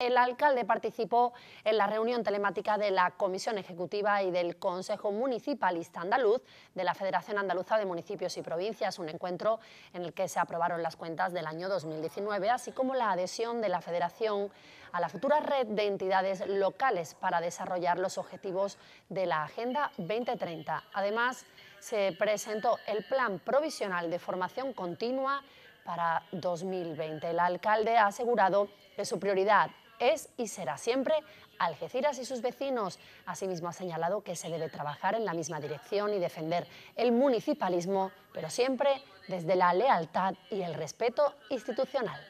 El alcalde participó en la reunión telemática de la Comisión Ejecutiva y del Consejo Municipalista Andaluz de la Federación Andaluza de Municipios y Provincias, un encuentro en el que se aprobaron las cuentas del año 2019, así como la adhesión de la Federación a la futura red de entidades locales para desarrollar los objetivos de la Agenda 2030. Además, se presentó el Plan Provisional de Formación Continua para 2020. El alcalde ha asegurado que su prioridad es y será siempre Algeciras y sus vecinos. Asimismo, ha señalado que se debe trabajar en la misma dirección y defender el municipalismo, pero siempre desde la lealtad y el respeto institucional.